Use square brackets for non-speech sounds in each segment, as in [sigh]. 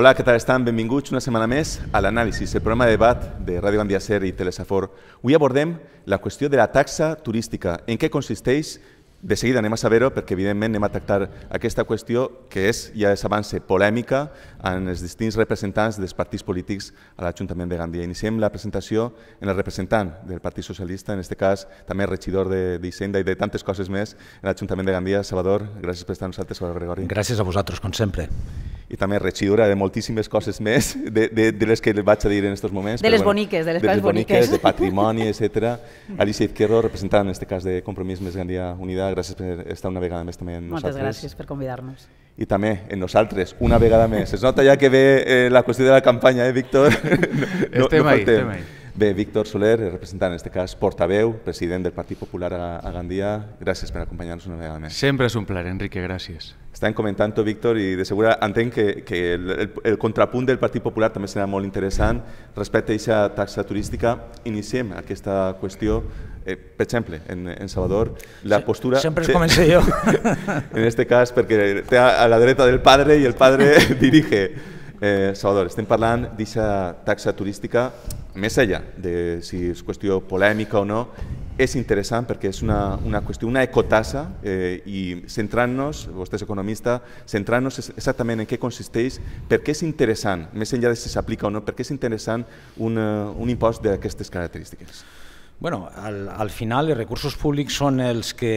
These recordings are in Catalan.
Hola, què tal estan? Benvinguts una setmana més a l'anàlisi, el programa de debat de Ràdio Gandia Ser i Telesafor. Avui abordem la qüestió de la taxa turística, en què consisteix, de seguida anem a saber-ho perquè, evidentment, anem a tractar aquesta qüestió que és, ja és avance, polèmica en els distints representants dels partits polítics a l'Ajuntament de Gandia. Iniciem la presentació en el representant del Partit Socialista, en aquest cas també regidor de d'Hisenda i de tantes coses més en l'Ajuntament de Gandia. Salvador, gràcies per estar amb nosaltres, Salvador Gregori. Gràcies a vosaltres, com sempre i també regidora de moltíssimes coses més, de, de, de les que vaig a dir en aquests moments. De les bueno, boniques, de les, de les boniques. boniques. De patrimoni, etc. Alicia Izquierdo, representant en aquest cas de Compromís Més Gandia Unida gracias por estar una vegada més también amb Moltes nosaltres. Muchas gracias por convidarnos. Y también en nosaltres, una vegada més. Es nota ya que ve eh, la cuestión de la campaña, eh, Víctor? Este maíz, este maíz. Bé, Víctor Soler, representant, en aquest cas, portaveu, president del Partit Popular a, Gandia. Gràcies per acompanyar-nos una vegada més. Sempre és un plaer, Enrique, gràcies. Estàvem comentant-ho, Víctor, i de segura entenc que, que el, el, el contrapunt del Partit Popular també serà molt interessant respecte a aquesta taxa turística. Iniciem aquesta qüestió eh, per exemple, en, en Salvador, la postura... Sempre es comença jo. [laughs] en este cas, perquè té a la dreta del padre i el padre [laughs] dirige. Eh, Salvador, estem parlant d'aquesta taxa turística més allà de si és qüestió polèmica o no, és interessant perquè és una, una qüestió, una ecotassa eh, i centrant-nos, vostè és economista, centrant-nos exactament en què consisteix, per què és interessant, més enllà de si s'aplica o no, per què és interessant un, eh, un impost d'aquestes característiques. Bueno, al, al final els recursos públics són els que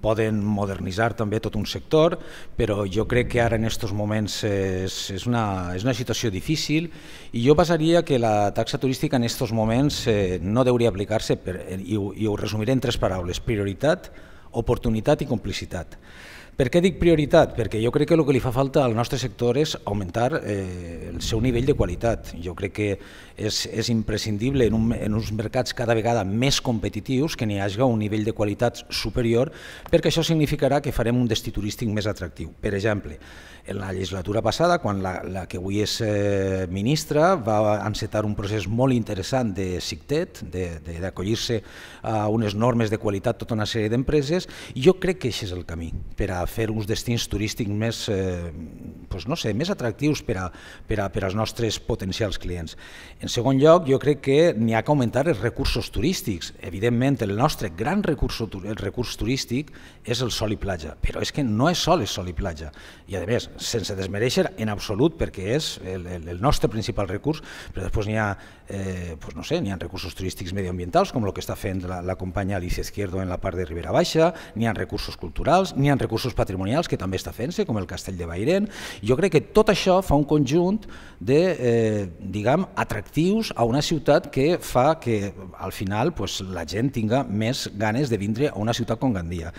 poden modernitzar també tot un sector, però jo crec que ara en aquests moments és, és, una, és una situació difícil i jo passaria que la taxa turística en aquests moments eh, no hauria aplicar-se, i, i ho resumiré en tres paraules, prioritat, oportunitat i complicitat. Per què dic prioritat? Perquè jo crec que el que li fa falta al nostre sector és augmentar eh, el seu nivell de qualitat. Jo crec que és, és imprescindible en, un, en uns mercats cada vegada més competitius que n'hi hagi un nivell de qualitat superior perquè això significarà que farem un destí turístic més atractiu. Per exemple, en la legislatura passada, quan la, la que avui és eh, ministra va encetar un procés molt interessant de CICTET, d'acollir-se a unes normes de qualitat tota una sèrie d'empreses, jo crec que això és el camí per a a fer uns destins turístics més, eh, doncs no sé, més atractius per, a, per, a, per als nostres potencials clients. En segon lloc, jo crec que n'hi ha que augmentar els recursos turístics. Evidentment, el nostre gran recurs, el recurs turístic és el sol i platja, però és que no és sol, és sol i platja. I a més, sense desmereixer en absolut, perquè és el, el, el nostre principal recurs, però després n'hi ha eh, pues no sé, n'hi ha recursos turístics medioambientals, com el que està fent la, la companya Alicia Izquierdo en la part de Ribera Baixa, n'hi ha recursos culturals, n'hi ha recursos patrimonials que també està fent-se, com el castell de Bairen. Jo crec que tot això fa un conjunt de, eh, diguem, atractius a una ciutat que fa que al final pues, la gent tinga més ganes de vindre a una ciutat com Gandia.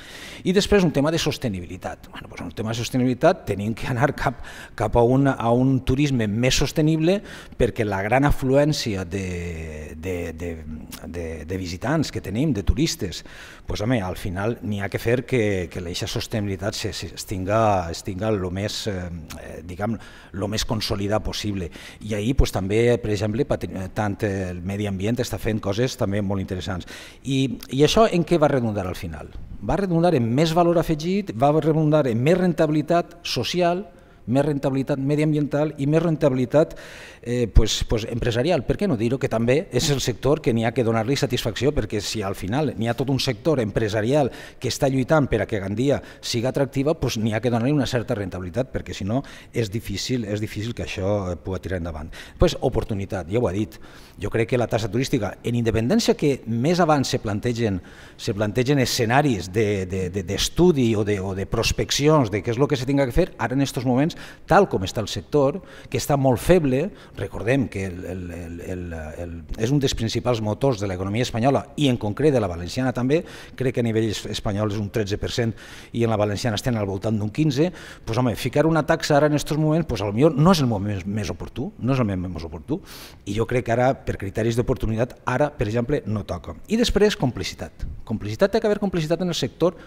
I després un tema de sostenibilitat. Bueno, pues, un tema de sostenibilitat tenim que anar cap, cap a, un, a un turisme més sostenible perquè la gran afluència quantitat de, de, de, de, de visitants que tenim, de turistes, pues, home, al final n'hi ha que fer que, que l'eixa sostenibilitat se, se, es tinga, es tinga lo més, eh, eh diguem, lo més consolidat possible. I ahir pues, també, per exemple, eh, tant el medi ambient està fent coses també molt interessants. I, i això en què va redundar al final? Va redundar en més valor afegit, va redundar en més rentabilitat social, més rentabilitat mediambiental i més rentabilitat eh, pues, pues empresarial. Per què no dir-ho? Que també és el sector que n'hi ha que donar-li satisfacció perquè si al final n'hi ha tot un sector empresarial que està lluitant per a que Gandia siga atractiva, pues, n'hi ha que donar-li una certa rentabilitat perquè si no és difícil, és difícil que això eh, pugui tirar endavant. Pues, oportunitat, ja ho ha dit. Jo crec que la tassa turística, en independència que més abans se plantegen, se plantegen escenaris d'estudi de, de, de, o, de, o de prospeccions de què és el que se tinga que fer, ara en aquests moments moments, tal com està el sector, que està molt feble, recordem que el, el, el, el, és un dels principals motors de l'economia espanyola i en concret de la valenciana també, crec que a nivell espanyol és un 13% i en la valenciana estem al voltant d'un 15%, pues, home, ficar una taxa ara en aquests moments pues, potser no és el moment més, més oportú, no és el moment més oportú, i jo crec que ara, per criteris d'oportunitat, ara, per exemple, no toca. I després, complicitat. Complicitat, té que haver complicitat en el sector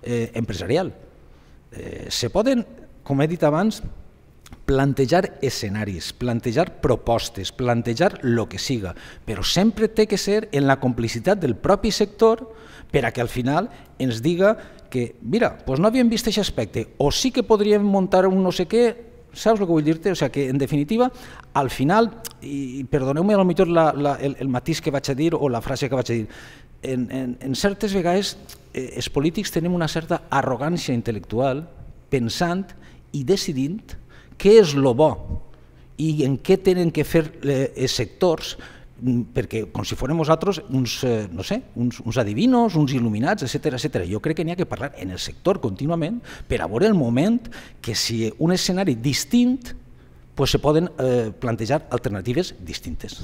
eh, empresarial. Eh, se poden com he dit abans, plantejar escenaris, plantejar propostes, plantejar lo que siga, però sempre té que ser en la complicitat del propi sector per a que al final ens diga que, mira, doncs no havíem vist aquest aspecte, o sí que podríem muntar un no sé què, saps el que vull dir-te? O sigui que, en definitiva, al final, i perdoneu-me a lo millor la, la, el, el matís que vaig a dir o la frase que vaig a dir, en, en, en certes vegades eh, els polítics tenim una certa arrogància intel·lectual pensant que i decidint què és lo bo i en què tenen que fer eh, els sectors mm, perquè com si fórem nosaltres uns, eh, no sé, uns, uns adivinos, uns il·luminats, etc etc. Jo crec que n'hi ha que parlar en el sector contínuament per a veure el moment que si un escenari distint pues se poden eh, plantejar alternatives distintes.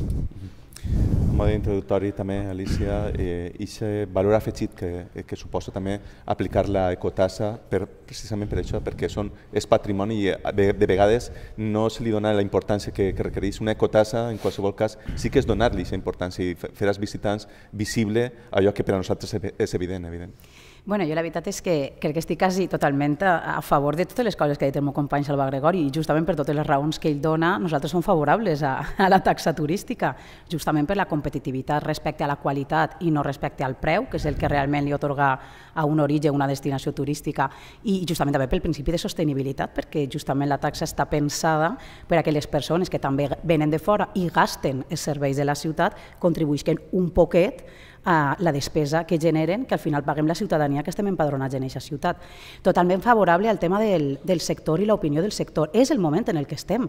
En mode introductori també, Alicia, eh, ixe valor afegit que, eh, que suposa també aplicar la ecotassa per, precisament per això, perquè són, és patrimoni i eh, de vegades no se li dona la importància que, que requereix una ecotassa, en qualsevol cas sí que és donar-li aquesta importància i fer als visitants visible allò que per a nosaltres és evident, evident. Bueno, jo la veritat és que crec que estic quasi totalment a, eh, a favor de totes les coses que ha dit el meu company Salva Gregori i justament per totes les raons que ell dona nosaltres som favorables a, a la taxa turística, justament per la competitivitat respecte a la qualitat i no respecte al preu, que és el que realment li otorga a un origen una destinació turística i justament també pel principi de sostenibilitat, perquè justament la taxa està pensada per a que les persones que també venen de fora i gasten els serveis de la ciutat contribuïsquen un poquet a la despesa que generen, que al final paguem la ciutadania que estem empadronats en aquesta ciutat. Totalment favorable al tema del, del sector i l'opinió del sector. És el moment en el que estem.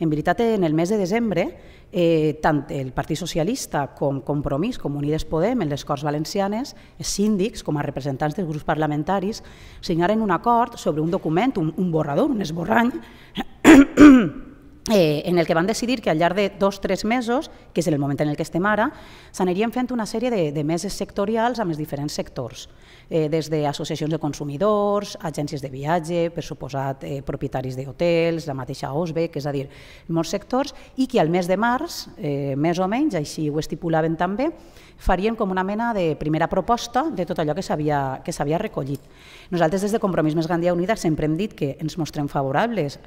En veritat, en el mes de desembre, eh, tant el Partit Socialista com Compromís, com Unides Podem, en les Corts Valencianes, els síndics, com a representants dels grups parlamentaris, signaren un acord sobre un document, un, un borrador, un esborrany, eh, en el que van decidir que al llarg de dos o tres mesos, que és el moment en el que estem ara, s'anirien fent una sèrie de, de meses sectorials amb els diferents sectors, eh, des d'associacions de consumidors, agències de viatge, per suposat eh, propietaris d'hotels, la mateixa OSBE, és a dir, molts sectors, i que al mes de març, eh, més o menys, així ho estipulaven també, farien com una mena de primera proposta de tot allò que s'havia recollit. Nosaltres des de Compromís Més Gandia Unida sempre hem dit que ens mostrem favorables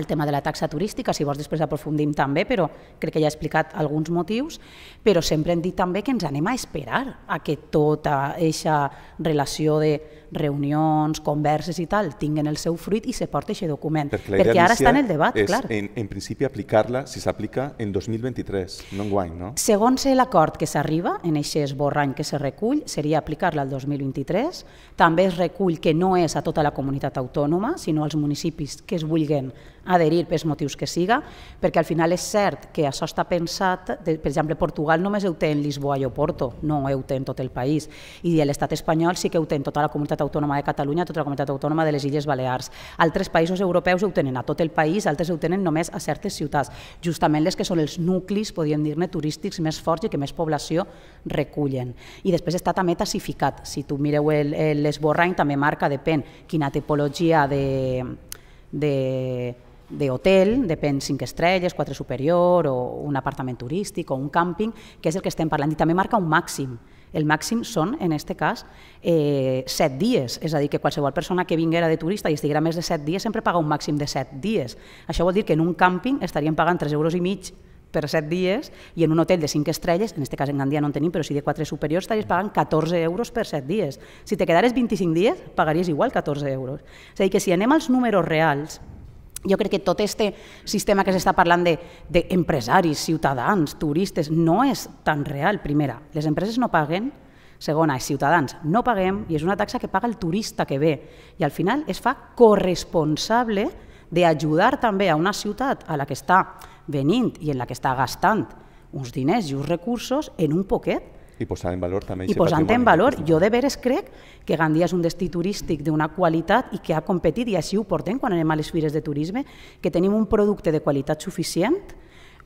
el tema de la taxa turística, si vols després aprofundim també, però crec que ja he explicat alguns motius, però sempre hem dit també que ens anem a esperar a que tota aquesta relació de reunions, converses i tal, tinguen el seu fruit i se porta aquest document. Perquè, perquè ara està en el debat, és, clar. En, en principi, aplicar-la, si s'aplica, en 2023, no en guany, no? Segons l'acord que s'arriba, en aquest esborrany que se recull, seria aplicar-la al 2023. També es recull que no és a tota la comunitat autònoma, sinó als municipis que es vulguen adherir pels motius que siga, perquè al final és cert que això està pensat, de, per exemple, Portugal només ho té en Lisboa i Oporto, no ho té en tot el país, i l'estat espanyol sí que ho té en tota la comunitat Autònoma de Catalunya, tota la comunitat autònoma de les Illes Balears. Altres països europeus ho tenen a tot el país, altres ho tenen només a certes ciutats, justament les que són els nuclis, podríem dir-ne, turístics més forts i que més població recullen. I després està també tassificat. Si tu mireu l'esborrany també marca, depèn quina tipologia de, de d'hotel, depèn 5 estrelles, 4 superior, o un apartament turístic, o un càmping, que és el que estem parlant, i també marca un màxim el màxim són, en aquest cas, eh, set dies, és a dir, que qualsevol persona que vinguera de turista i estiguera més de set dies sempre paga un màxim de set dies. Això vol dir que en un càmping estarien pagant 3 euros i mig per 7 dies i en un hotel de 5 estrelles, en aquest cas en Gandia no en tenim, però si de 4 superiors estaries pagant 14 euros per 7 dies. Si te quedares 25 dies, pagaries igual 14 euros. És a dir, que si anem als números reals, jo crec que tot aquest sistema que s'està parlant d'empresaris, de, ciutadans, turistes, no és tan real, primera. Les empreses no paguen, segona, els ciutadans no paguem i és una taxa que paga el turista que ve i al final es fa corresponsable d'ajudar també a una ciutat a la que està venint i en la que està gastant uns diners i uns recursos en un poquet i posar en valor també... I posant en valor, jo de veres crec que Gandia és un destí turístic d'una qualitat i que ha competit, i així ho portem quan anem a les fires de turisme, que tenim un producte de qualitat suficient,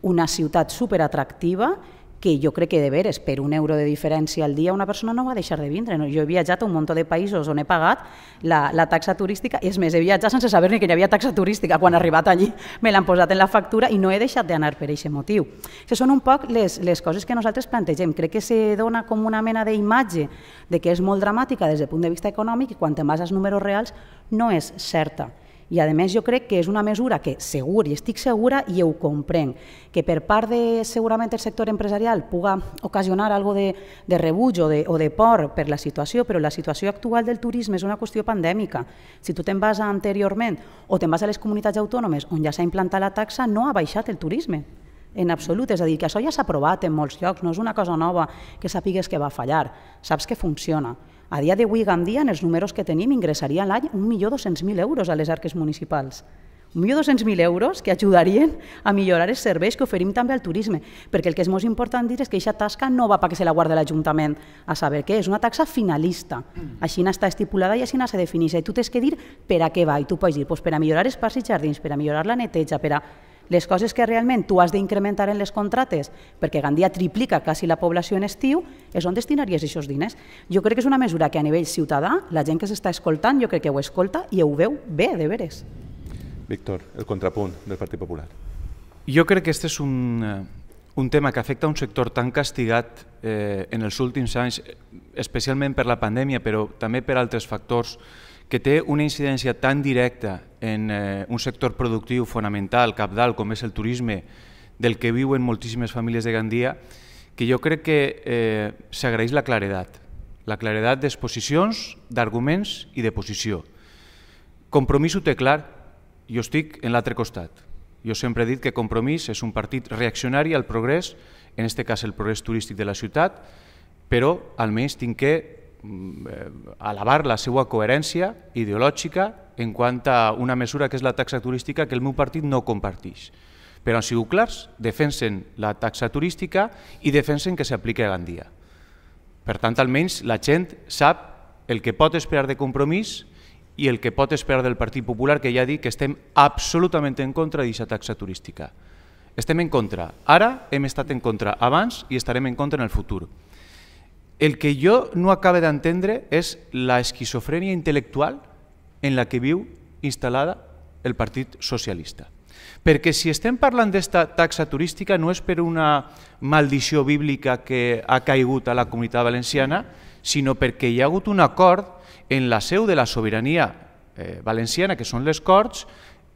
una ciutat superatractiva que jo crec que de veres, per un euro de diferència al dia, una persona no va deixar de vindre. No? Jo he viatjat a un munt de països on he pagat la, la taxa turística, i és més, he viatjat sense saber ni que hi havia taxa turística. Quan he arribat allí me l'han posat en la factura i no he deixat d'anar per aquest motiu. Això són un poc les, les coses que nosaltres plantegem. Crec que se dona com una mena d'imatge de que és molt dramàtica des del punt de vista econòmic i quan te vas als números reals no és certa. I a més jo crec que és una mesura que segur, i estic segura, i ho comprenc, que per part de segurament el sector empresarial puga ocasionar algo de, de rebuig o de, o de por per la situació, però la situació actual del turisme és una qüestió pandèmica. Si tu te'n vas anteriorment o te'n vas a les comunitats autònomes on ja s'ha implantat la taxa, no ha baixat el turisme en absolut, és a dir, que això ja s'ha provat en molts llocs, no és una cosa nova que sapigues que va fallar, saps que funciona. A dia d'avui, Gandia, en els números que tenim, ingressaria l'any 1.200.000 euros a les arques municipals. 1.200.000 euros que ajudarien a millorar els serveis que oferim també al turisme, perquè el que és molt important dir és que aquesta tasca no va perquè se la guarda l'Ajuntament, a saber què, és una taxa finalista, així està estipulada i així se defineix, i tu tens que dir per a què va, i tu pots dir pues, per a millorar espais i jardins, per a millorar la neteja, per a les coses que realment tu has d'incrementar en les contrates, perquè Gandia triplica quasi la població en estiu, és on destinaries aquests diners. Jo crec que és una mesura que a nivell ciutadà, la gent que s'està escoltant, jo crec que ho escolta i ho veu bé, de veres. Víctor, el contrapunt del Partit Popular. Jo crec que aquest és un, eh, un tema que afecta un sector tan castigat eh, en els últims anys, especialment per la pandèmia, però també per altres factors, que té una incidència tan directa en eh, un sector productiu fonamental, capdalt, com és el turisme, del que viuen moltíssimes famílies de Gandia, que jo crec que eh, s'agraeix la claredat, la claredat d'exposicions, d'arguments i de posició. Compromís ho té clar, jo estic en l'altre costat. Jo sempre he dit que Compromís és un partit reaccionari al progrés, en aquest cas el progrés turístic de la ciutat, però almenys tinc que Eh, alabar la seva coherència ideològica en quant a una mesura que és la taxa turística que el meu partit no comparteix. Però han sigut clars, defensen la taxa turística i defensen que s'apliqui a Gandia. Per tant, almenys la gent sap el que pot esperar de compromís i el que pot esperar del Partit Popular, que ja dic que estem absolutament en contra d'aquesta taxa turística. Estem en contra. Ara hem estat en contra abans i estarem en contra en el futur el que jo no acabe d'entendre és la esquizofrènia intel·lectual en la que viu instal·lada el Partit Socialista. Perquè si estem parlant d'esta taxa turística no és per una maldició bíblica que ha caigut a la comunitat valenciana, sinó perquè hi ha hagut un acord en la seu de la sobirania eh, valenciana, que són les Corts,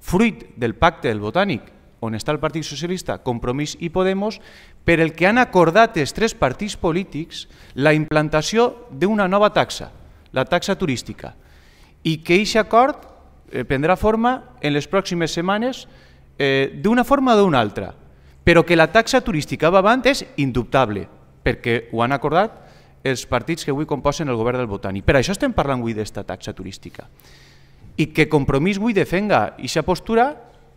fruit del pacte del Botànic on està el Partit Socialista, Compromís i Podemos, per el que han acordat els tres partits polítics la implantació d'una nova taxa, la taxa turística, i que aquest acord eh, prendrà forma en les pròximes setmanes eh, d'una forma o d'una altra, però que la taxa turística va avant és indubtable, perquè ho han acordat els partits que avui composen el govern del Botani. Per això estem parlant avui d'esta taxa turística. I que Compromís avui defenga aquesta postura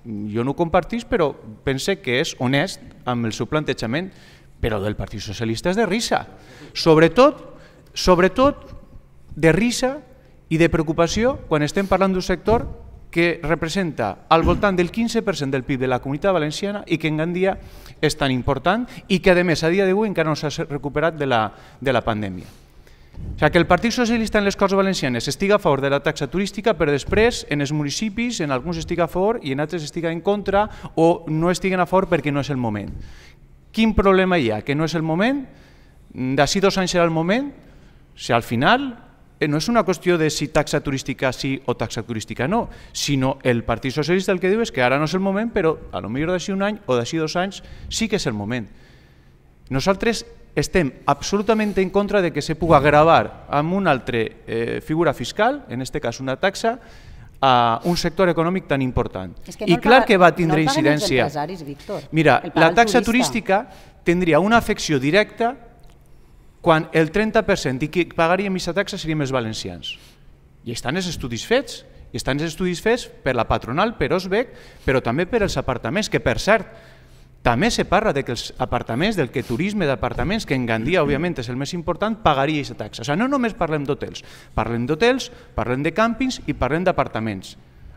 jo no ho compartís, però pense que és honest amb el seu plantejament, però del Partit Socialista és de risa. Sobretot, sobretot de risa i de preocupació quan estem parlant d'un sector que representa al voltant del 15% del PIB de la comunitat valenciana i que en Gandia és tan important i que, a més, a dia d'avui encara no s'ha recuperat de la, de la pandèmia. O sigui, que el Partit Socialista en les Corts Valencianes estiga a favor de la taxa turística, però després en els municipis, en alguns estiga a favor i en altres estiga en contra o no estiguen a favor perquè no és el moment. Quin problema hi ha? Que no és el moment? D'ací dos anys serà el moment? si al final eh, no és una qüestió de si taxa turística sí o taxa turística no, sinó el Partit Socialista el que diu és que ara no és el moment, però a lo millor d'ací un any o d'ací dos anys sí que és el moment. Nosaltres estem absolutament en contra de que se puga gravar amb una altra eh, figura fiscal, en aquest cas una taxa, a un sector econòmic tan important. És que no I clar paga, que va tindre no incidència. Víctor. Mira, la taxa turista. turística tindria una afecció directa quan el 30% i qui pagaria aquesta taxa serien els valencians. I estan els estudis fets, i estan els estudis fets per la patronal, per Osbec, però també per els apartaments, que per cert, també se parla de que els apartaments, del que turisme d'apartaments, que en Gandia mm-hmm. òbviament és el més important, pagaria aquesta taxa. O sigui, no només parlem d'hotels, parlem d'hotels, parlem de càmpings i parlem d'apartaments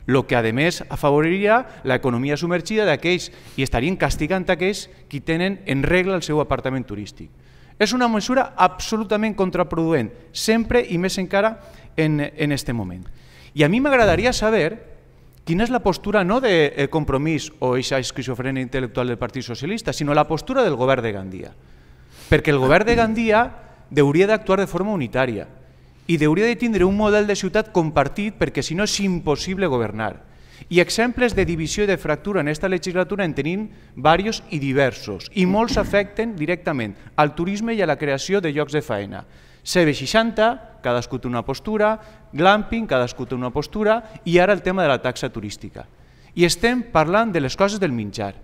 el que a més afavoriria l'economia submergida d'aquells i estarien castigant aquells que tenen en regla el seu apartament turístic. És una mesura absolutament contraproduent, sempre i més encara en aquest en moment. I a mi m'agradaria saber quina és la postura no de eh, compromís o eixa esquizofrenia intel·lectual del Partit Socialista, sinó la postura del govern de Gandia. Perquè el govern de Gandia hauria d'actuar de forma unitària i hauria de tindre un model de ciutat compartit perquè si no és impossible governar. I exemples de divisió i de fractura en aquesta legislatura en tenim diversos i diversos, i molts afecten directament al turisme i a la creació de llocs de feina. CB60, cadascú té una postura, glamping, cadascú té una postura, i ara el tema de la taxa turística. I estem parlant de les coses del minjar.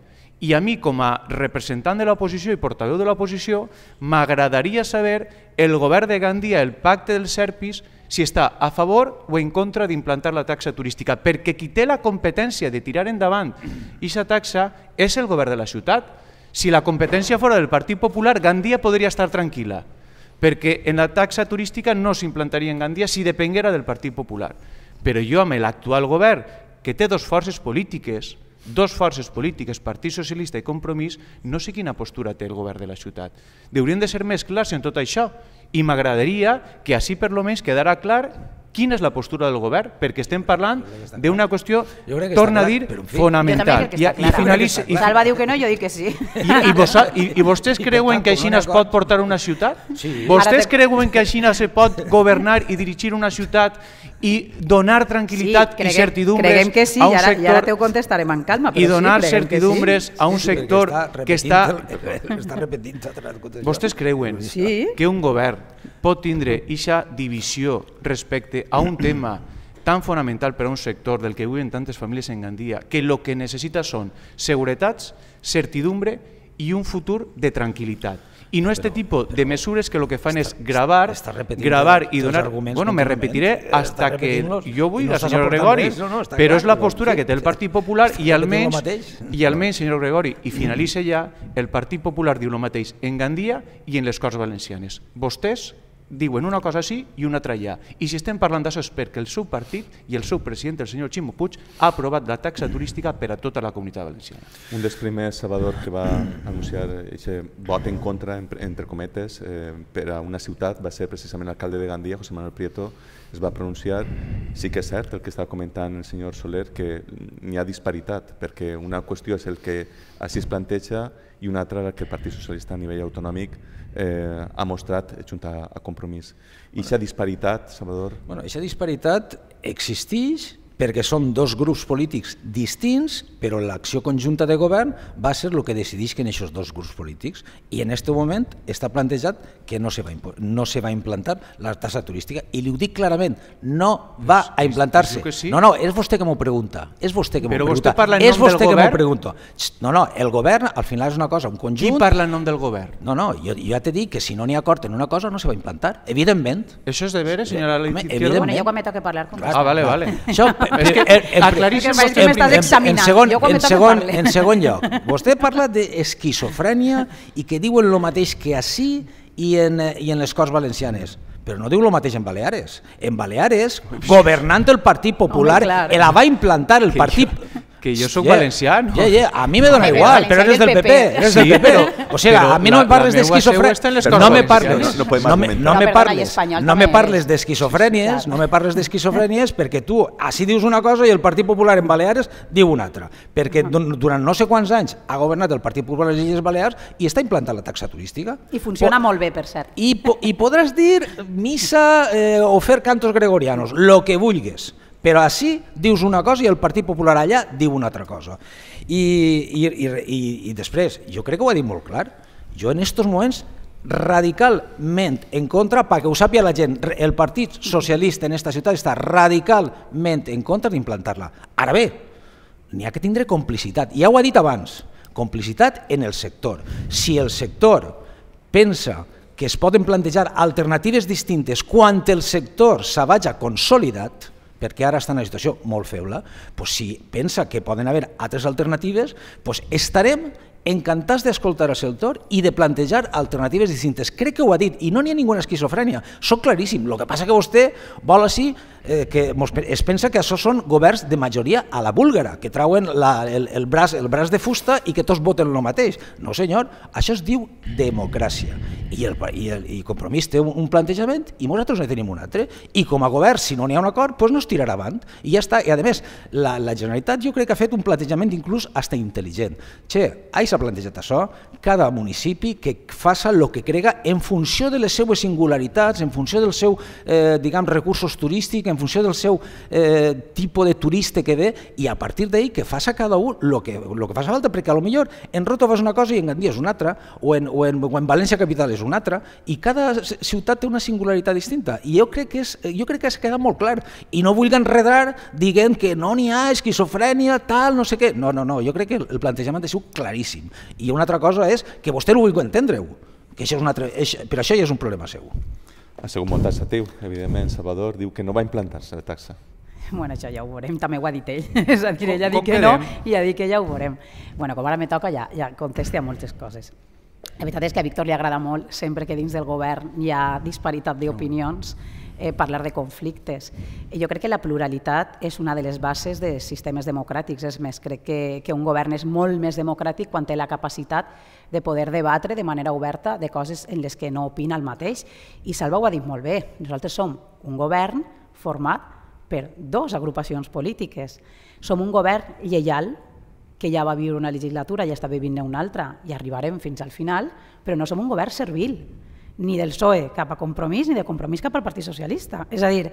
I a mi, com a representant de l'oposició i portaveu de l'oposició, m'agradaria saber el govern de Gandia, el pacte dels Serpis, si està a favor o en contra d'implantar la taxa turística, perquè qui té la competència de tirar endavant aquesta taxa és el govern de la ciutat. Si la competència fora del Partit Popular, Gandia podria estar tranquil·la perquè en la taxa turística no s'implantaria en Gandia si depenguera del Partit Popular. Però jo amb l'actual govern, que té dos forces polítiques, dos forces polítiques, Partit Socialista i Compromís, no sé quina postura té el govern de la ciutat. Deurien de ser més clars en tot això i m'agradaria que així per lo menys quedara clar quina és la postura del govern, perquè estem parlant d'una qüestió, torna a dir, fonamental. I, i, finalitza, i, Salva diu que no, jo dic que sí. I, i, vos, i, i vostès creuen que així es pot portar una ciutat? Sí. Vostès creuen que així se pot governar i dirigir una ciutat i donar tranquil·litat sí, creguem, i certidumbres creguem que sí, a un sector... I ara te contestarem amb calma. Però I donar sí, certidumbres sí. a un sí, sector sí, que està... que està... [laughs] està repetint, vostès creuen sí. que un govern pot tindre aquesta divisió respecte a un tema tan fonamental per a un sector del que viuen tantes famílies en Gandia, que el que necessita són seguretats, certidumbre i un futur de tranquil·litat. I no este tipus de mesures que el que fan és gravar, gravar i donar... Bueno, me repetiré hasta que jo vull, la senyora Gregori, però és la postura que té el Partit Popular i almenys, i almenys, senyor Gregori, i finalitza ja, el Partit Popular diu el mateix en Gandia i en les Corts Valencianes. Vostès diuen una cosa sí i una altra ja. I si estem parlant d'això és perquè el seu partit i el seu president, el senyor Ximo Puig, ha aprovat la taxa turística per a tota la comunitat valenciana. Un dels primers, Salvador, que va anunciar aquest vot en contra, entre cometes, eh, per a una ciutat va ser precisament l'alcalde de Gandia, José Manuel Prieto, es va pronunciar. Sí que és cert el que estava comentant el senyor Soler, que n'hi ha disparitat, perquè una qüestió és el que així es planteja i una altra que el Partit Socialista a nivell autonòmic eh, ha mostrat junta a Compromís. I aquesta disparitat, Salvador... Bueno, aquesta disparitat existeix perquè són dos grups polítics distints, però l'acció conjunta de govern va ser el que decideix que en aquests dos grups polítics. I en aquest moment està plantejat que no se va, no se va implantar la tassa turística. I li ho dic clarament, no va a implantar-se. Sí? No, no, és vostè que m'ho pregunta. És vostè que m'ho pregunta. Parla en nom és vostè del que m'ho pregunta. No, no, el govern al final és una cosa, un conjunt... Qui parla en nom del govern? No, no, jo, jo ja t'he dit que si no n'hi ha acord en una cosa no se va implantar, evidentment. Això és de veres, senyora eh, Home, Bueno, jo quan me toca parlar... Con ah, vale, vale. Això, és que aclarís-ho M'estàs examinant. En segon, en, segon, en segon lloc, vostè parla d'esquizofrènia i que diuen el mateix que així i en, i en les Corts Valencianes però no diu el mateix en Baleares. En Baleares, governant el Partit Popular, Home, clar. la va implantar el Partit que yo soy yeah. valenciano. Yeah, yeah. A mí me dona igual, pero eres del PP. PP. Eres sí, del PP. Pero, o sea, pero a mí no me parles de esquizofrenias. No me parles, no, no, me, no me parles, ¿eh? no me parles de esquizofrenies, no me parles d'esquizofrenies perquè tu així dius una cosa i el Partit Popular en Balears diu una altra. Perquè durant no sé quants anys ha governat el Partit Popular a les Illes Balears i està implantant la taxa turística. I funciona molt bé, per cert. I, po i podràs dir missa eh, o fer cantos gregorianos, lo que vulgues però així dius una cosa i el Partit Popular allà diu una altra cosa. I, i, i, i, i després, jo crec que ho ha dit molt clar, jo en aquests moments radicalment en contra, perquè ho sàpia la gent, el Partit Socialista en aquesta ciutat està radicalment en contra d'implantar-la. Ara bé, n'hi ha que tindre complicitat, ja ho ha dit abans, complicitat en el sector. Si el sector pensa que es poden plantejar alternatives distintes quan el sector s'avaja consolidat, perquè ara està en una situació molt feble, doncs si pensa que poden haver altres alternatives, doncs estarem encantats d'escoltar el seu torn i de plantejar alternatives distintes. Crec que ho ha dit, i no n'hi ha ninguna esquizofrènia, sóc claríssim, el que passa que vostè vol així eh, que mos, es pensa que això són governs de majoria a la búlgara, que trauen la, el, el, braç, el braç de fusta i que tots voten el mateix. No senyor, això es diu democràcia. I, el, i, el, i Compromís té un, un plantejament i nosaltres ne tenim un altre. I com a govern, si no n'hi ha un acord, doncs no es tirarà avant. I ja està. I a més, la, la Generalitat jo crec que ha fet un plantejament inclús hasta intel·ligent. Che, ahir s'ha plantejat això, cada municipi que faça el que crega en funció de les seues singularitats, en funció del seu eh, diguem, recursos turístics, en funció del seu eh, tipus de turista que ve i a partir d'ahir que faça cada un el que, lo que faça falta, perquè a lo millor en Roto fas una cosa i en Gandia és una altra, o en, o en, o en València capital és una altra, i cada ciutat té una singularitat distinta, i jo crec que, és, jo crec que es queda molt clar, i no vull enredar dient que no n'hi ha esquizofrènia, tal, no sé què, no, no, no, jo crec que el plantejament ha sigut claríssim, i una altra cosa és que vostè ho vulgui entendre-ho, que això és un altre, això ja és un problema seu. Ha sigut molt taxatiu, evidentment, Salvador. Diu que no va implantar-se la taxa. Bueno, això ja ho veurem, també ho ha dit ell. [laughs] És a dir, ella ha dit que no i ha dit que ja ho veurem. Bueno, com ara me toca, ja, ja conteste a moltes coses. La veritat és que a Víctor li agrada molt, sempre que dins del govern hi ha disparitat d'opinions, eh, parlar de conflictes. I jo crec que la pluralitat és una de les bases de sistemes democràtics. És més, crec que, que un govern és molt més democràtic quan té la capacitat de poder debatre de manera oberta de coses en les que no opina el mateix. I Salva ho ha dit molt bé, nosaltres som un govern format per dues agrupacions polítiques. Som un govern lleial que ja va viure una legislatura i ja està vivint-ne una altra i arribarem fins al final, però no som un govern servil ni del PSOE cap a Compromís ni de Compromís cap al Partit Socialista. És a dir,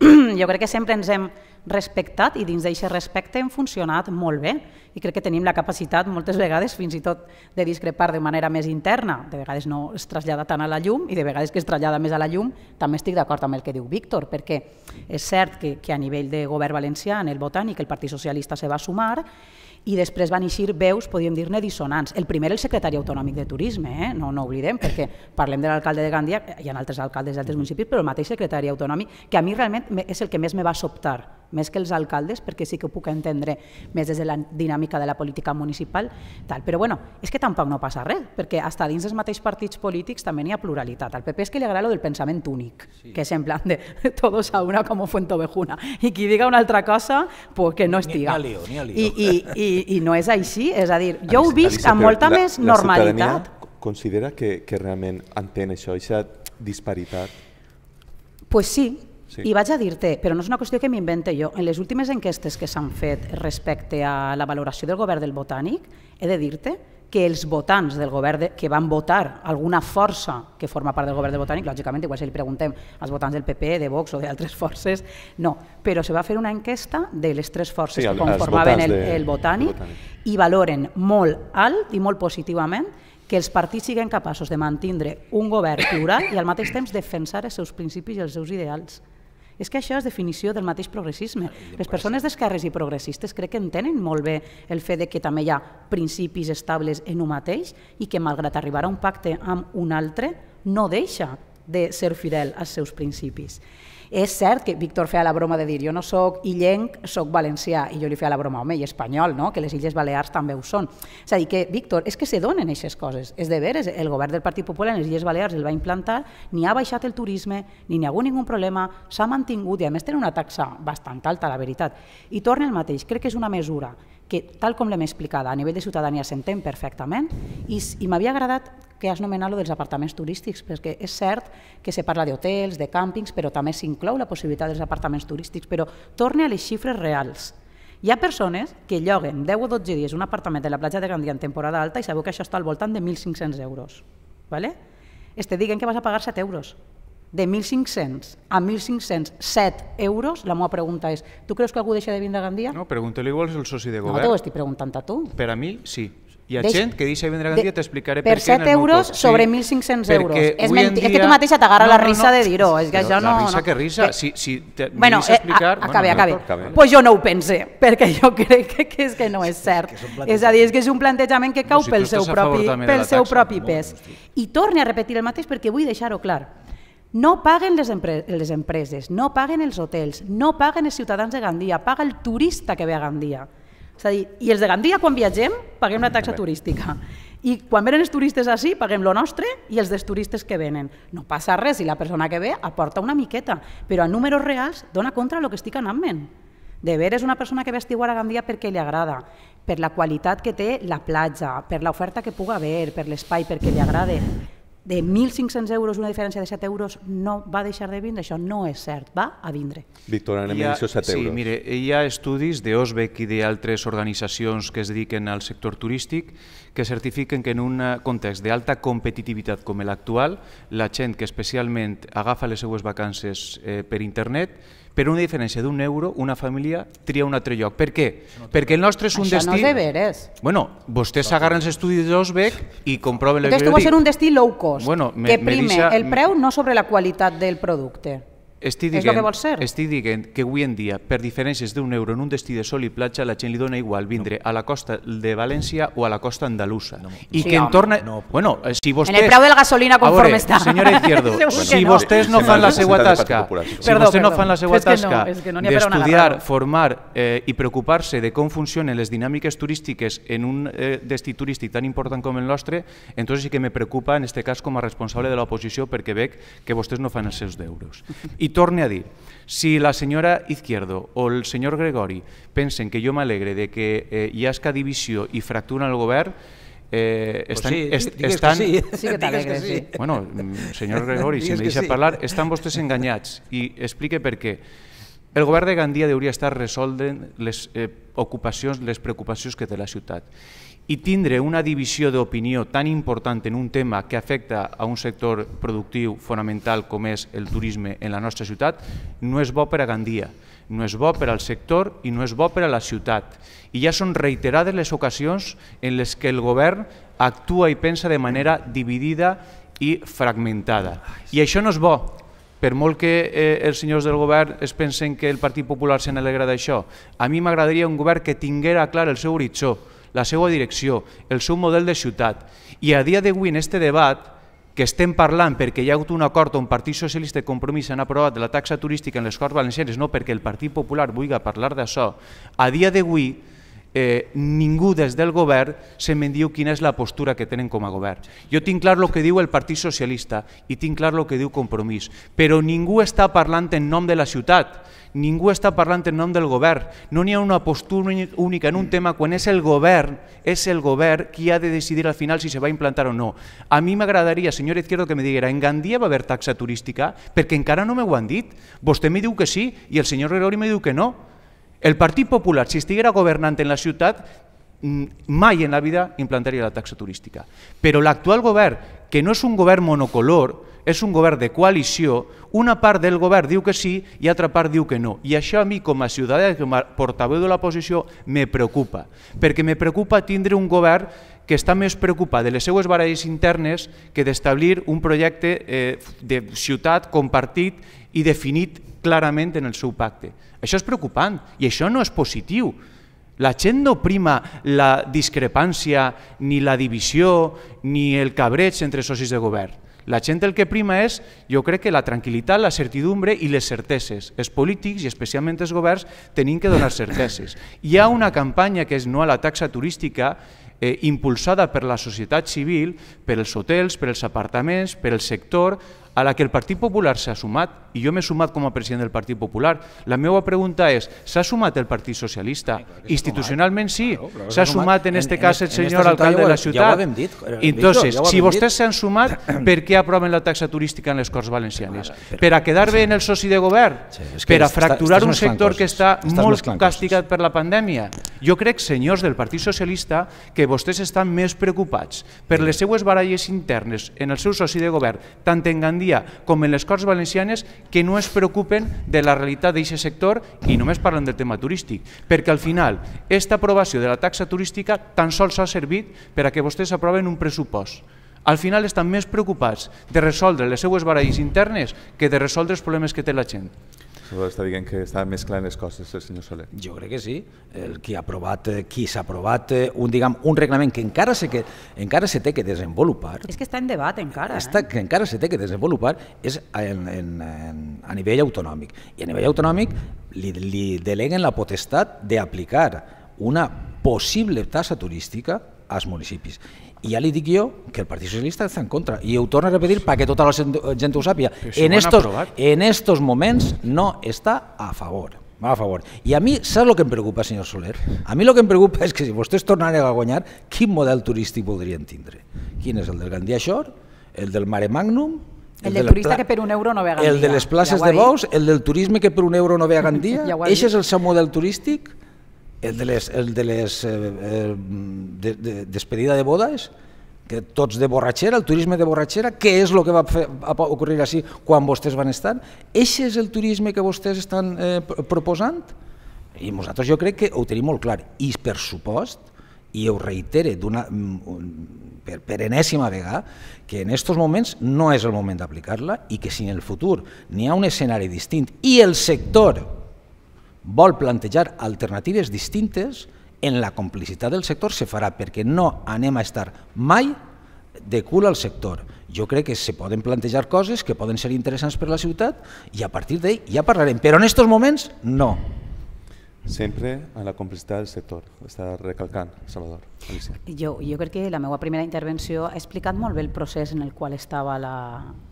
[clears throat] jo crec que sempre ens hem respectat i dins d'aquest respecte hem funcionat molt bé i crec que tenim la capacitat moltes vegades fins i tot de discrepar de manera més interna, de vegades no es trasllada tant a la llum i de vegades que es trasllada més a la llum també estic d'acord amb el que diu Víctor perquè és cert que, que a nivell de govern valencià en el botànic el Partit Socialista se va sumar i després van eixir veus, podríem dir-ne, dissonants. El primer, el secretari autonòmic de Turisme, eh? no, no oblidem, perquè parlem de l'alcalde de Gandia, hi ha altres alcaldes d'altres municipis, però el mateix secretari autonòmic, que a mi realment és el que més me va sobtar, més que els alcaldes, perquè sí que ho puc entendre més des de la dinàmica de la política municipal, tal. però bueno, és que tampoc no passa res, perquè hasta dins dels mateixos partits polítics també hi ha pluralitat. Al PP és que li agrada el del pensament únic, sí. que és en plan de [laughs] todos a una com Fuentovejuna, i qui diga una altra cosa, pues que no estiga. Ni, ni lio, ni I, i, i, I no és així, és a dir, jo a ho visc amb molta la, més normalitat. La considera que, que realment entén això, aquesta disparitat? Pues sí, Sí. I vaig a dir-te, però no és una qüestió que m'invente jo, en les últimes enquestes que s'han fet respecte a la valoració del govern del Botànic, he de dir-te que els votants del govern de, que van votar alguna força que forma part del govern del Botànic, lògicament, igual si li preguntem als votants del PP, de Vox o d'altres [laughs] forces, no, però se va fer una enquesta de les tres forces sí, que conformaven el, de, el, botànic, el Botànic i valoren molt alt i molt positivament que els partits siguin capaços de mantindre un govern plural i al mateix temps defensar els seus principis i els seus ideals. És que això és definició del mateix progressisme. Les persones d'esquerres i progressistes crec que entenen molt bé el fet de que també hi ha principis estables en un mateix i que malgrat arribar a un pacte amb un altre no deixa de ser fidel als seus principis. És cert que Víctor feia la broma de dir jo no sóc illenc, sóc valencià, i jo li feia la broma, home, i espanyol, no? que les Illes Balears també ho són. És a dir, que Víctor, és que se donen aquestes coses, és de veres, el govern del Partit Popular en les Illes Balears el va implantar, ni ha baixat el turisme, ni n'hi ha hagut ningú problema, s'ha mantingut, i a més tenen una taxa bastant alta, la veritat. I torna el mateix, crec que és una mesura que tal com l'hem explicada a nivell de ciutadania s'entén perfectament i, i m'havia agradat que has nomenat lo dels apartaments turístics, perquè és cert que se parla d'hotels, de càmpings, però també s'inclou la possibilitat dels apartaments turístics, però torne a les xifres reals. Hi ha persones que lloguen 10 o 12 dies un apartament de la platja de Gandia en temporada alta i sabeu que això està al voltant de 1.500 euros. ¿vale? Este diguen que vas a pagar 7 euros de 1.500 a 1.507 euros, la meva pregunta és, tu creus que algú deixa de vindre a Gandia? No, pregunta-li igual al el soci de govern. No t'ho estic preguntant a tu. Per a mi, sí. Hi ha Deix... gent que deixa de vindre a Gandia, t'explicaré per, per què. Per 7 euros sobre 1.500 euros. És, dia... és que tu mateixa t'agarra no, no, no, la risa de dir-ho. És que això no, la risa no. que risa. Si, eh, si te bueno, a eh, explicar... A, eh, acabe, bueno, acabe. Doncs pues jo no ho pense, [laughs] perquè jo crec que, que és que no és cert. és, és a dir, és que és un plantejament que cau no, si pel seu propi, pel seu propi pes. I torne a repetir el mateix perquè vull deixar-ho clar. No paguen les, empre les empreses, no paguen els hotels, no paguen els ciutadans de Gandia, paga el turista que ve a Gandia. És a dir, i els de Gandia quan viatgem paguem la taxa turística. I quan venen els turistes així, paguem lo nostre i els dels turistes que venen. No passa res si la persona que ve aporta una miqueta, però a números reals dona contra el que estic anant ment. De és una persona que ve a estiguar a Gandia perquè li agrada, per la qualitat que té la platja, per l'oferta que puga haver, per l'espai perquè li agrada de 1.500 euros una diferència de 7 euros no va deixar de vindre, això no és cert, va a vindre. Víctor, anem ha, a 7 euros. Sí, mire, hi ha estudis d'Osbeck i d'altres organitzacions que es dediquen al sector turístic que certifiquen que en un context d'alta competitivitat com l'actual, la gent que especialment agafa les seues vacances eh, per internet per una diferència d'un euro, una família tria un altre lloc. Per què? No Perquè el nostre és un destí... Això no és veres. Bueno, vostès agarren els estudis d'Osbeck i comproven... Entonces, tu vas ser un destí low cost, bueno, me, que prime deixa... el preu no sobre la qualitat del producte. Estic dient, és el que vols ser. Estic dient que avui en dia, per diferències d'un euro en un destí de sol i platja, la gent li dona igual vindre no. a la costa de València o a la costa andalusa. No, I sí, que en torna... No. Bueno, eh, si vostè... En el preu de la gasolina conforme veure, està. Senyora [laughs] Izquierdo, si no. vostès no fan la seva tasca, si vostès no fan la seva tasca d'estudiar, formar eh, i preocupar-se de com funcionen les dinàmiques turístiques en un eh, destí turístic tan important com el nostre, entonces sí que me preocupa, en este cas, com a responsable de l'oposició, perquè veig que vostès no fan els seus deures. I [laughs] I torne a dir, si la senyora Izquierdo o el senyor Gregori pensen que jo m'alegre de que eh, hi ha divisió i fractura en el govern, eh, estan, pues sí, digues estan, que sí. Sí que t'alegres, sí. Bueno, senyor Gregori, [laughs] si me deixa sí. parlar, estan vostès enganyats i explique per què. El govern de Gandia hauria estar resoldre les eh, ocupacions, les preocupacions que té la ciutat i tindre una divisió d'opinió tan important en un tema que afecta a un sector productiu fonamental com és el turisme en la nostra ciutat no és bo per a Gandia, no és bo per al sector i no és bo per a la ciutat. I ja són reiterades les ocasions en les que el govern actua i pensa de manera dividida i fragmentada. I això no és bo, per molt que eh, els senyors del govern es pensen que el Partit Popular se n'alegra d'això. A mi m'agradaria un govern que tinguera clar el seu horitzó, la seva direcció, el seu model de ciutat. I a dia d'avui, en aquest debat, que estem parlant perquè hi ha hagut un acord on Partit Socialista i Compromís han aprovat la taxa turística en les Corts Valencianes, no perquè el Partit Popular vulgui parlar d'això, a dia d'avui eh, ningú des del govern se me'n diu quina és la postura que tenen com a govern. Jo tinc clar el que diu el Partit Socialista i tinc clar el que diu Compromís, però ningú està parlant en nom de la ciutat, ningú està parlant en nom del govern. No n'hi ha una postura única en un tema quan és el govern, és el govern qui ha de decidir al final si se va implantar o no. A mi m'agradaria, senyor Izquierdo, que me diguera en Gandia va haver taxa turística? Perquè encara no m'ho han dit. Vostè me diu que sí i el senyor Gregori me diu que no. El Partit Popular, si estiguera governant en la ciutat, mm, mai en la vida implantaria la taxa turística. Però l'actual govern, que no és un govern monocolor, és un govern de coalició, una part del govern diu que sí i altra part diu que no. I això a mi com a ciutadà, com a portaveu de l'oposició, me preocupa, perquè me preocupa tindre un govern que està més preocupat de les seues baralles internes que d'establir un projecte eh, de ciutat compartit i definit clarament en el seu pacte. Això és preocupant i això no és positiu. La gent no prima la discrepància, ni la divisió, ni el cabreig entre socis de govern. La gent el que prima és, jo crec que la tranquil·litat, la certidumbre i les certeses. Els polítics, i especialment els governs, tenim que donar certeses. Hi ha una campanya que és no a la taxa turística, eh, impulsada per la societat civil, per els hotels, per els apartaments, per el sector, a la que el Partit Popular s'ha sumat, i jo m'he sumat com a president del Partit Popular, la meva pregunta és, s'ha sumat el Partit Socialista? Sí, Institucionalment sí, claro, s'ha sumat en, aquest este cas el senyor alcalde de la ciutat. Ja dit, Entonces, si vostès s'han sumat, [coughs] per què aproven la taxa turística en les Corts Valencianes? per a quedar bé en el soci de govern? per a fracturar un sector que està molt castigat per la pandèmia? Jo crec, senyors del Partit Socialista, que vostès estan més preocupats per les seues baralles internes en el seu soci de govern, tant en Gandhi dia, com en les Corts Valencianes, que no es preocupen de la realitat d'aquest sector i només parlen del tema turístic, perquè al final aquesta aprovació de la taxa turística tan sols ha servit per a que vostès aproven un pressupost. Al final estan més preocupats de resoldre les seues baralles internes que de resoldre els problemes que té la gent. Està dient que està en les coses el senyor Soler. Jo crec que sí. El qui ha aprovat, qui s'ha aprovat un, diguem, un reglament que encara se, que, encara se té que desenvolupar. És que està en debat encara. Eh? Està, que encara se té que desenvolupar és en, en, en, a nivell autonòmic. I a nivell autonòmic li, li deleguen la potestat d'aplicar una possible tassa turística als municipis. I ja li dic jo que el Partit Socialista està en contra. I ho torno a repetir perquè tota la gent ho sàpiga. En estos, en estos moments no està a favor. Va a favor. I a mi, saps el que em preocupa, senyor Soler? A mi el que em preocupa és que si vostès tornaran a guanyar, quin model turístic voldrien tindre? Quin és el del Gandia Shore, el del Mare Magnum, el, el del turista que per un euro no ve a Gandia. El de les places ja de bous, el del turisme que per un euro no ve a [laughs] Gandia. ja és el seu model turístic? El de les, el de les eh, eh de, de, despedida de bodes, que tots de borratxera, el turisme de borratxera, què és el que va, fer, va ocorrir així quan vostès van estar? Eixe és el turisme que vostès estan eh, proposant? I nosaltres jo crec que ho tenim molt clar. I per supost, i ho reitere mm, per, per enèsima vegada, que en aquests moments no és el moment d'aplicar-la i que si en el futur n'hi ha un escenari distint i el sector vol plantejar alternatives distintes, en la complicitat del sector se farà, perquè no anem a estar mai de cul al sector. Jo crec que se poden plantejar coses que poden ser interessants per a la ciutat i a partir d'ell ja parlarem, però en aquests moments no. Sempre a la complicitat del sector, està recalcant Salvador. Alicia. Jo, jo crec que la meva primera intervenció ha explicat molt bé el procés en el qual estava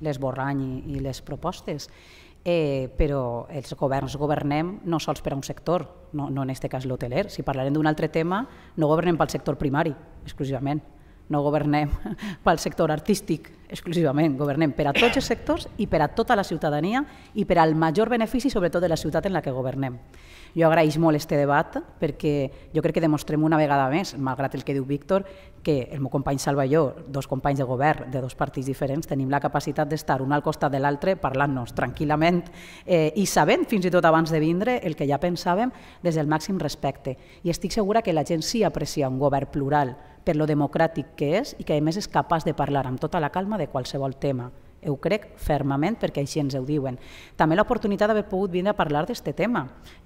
l'esborrany i, i les propostes eh, però els governs governem no sols per a un sector, no, no en aquest cas l'hoteler. Si parlarem d'un altre tema, no governem pel sector primari, exclusivament no governem pel sector artístic exclusivament, governem per a tots els sectors i per a tota la ciutadania i per al major benefici, sobretot, de la ciutat en la que governem. Jo agraeix molt este debat perquè jo crec que demostrem una vegada més, malgrat el que diu Víctor, que el meu company Salva i jo, dos companys de govern de dos partits diferents, tenim la capacitat d'estar un al costat de l'altre parlant-nos tranquil·lament eh, i sabent, fins i tot abans de vindre, el que ja pensàvem des del màxim respecte. I estic segura que la gent sí aprecia un govern plural, per lo democràtic que és i que a més és capaç de parlar amb tota la calma de qualsevol tema. Eu crec fermament perquè així ens ho diuen. També l'oportunitat d'haver pogut vindre a parlar d'aquest tema.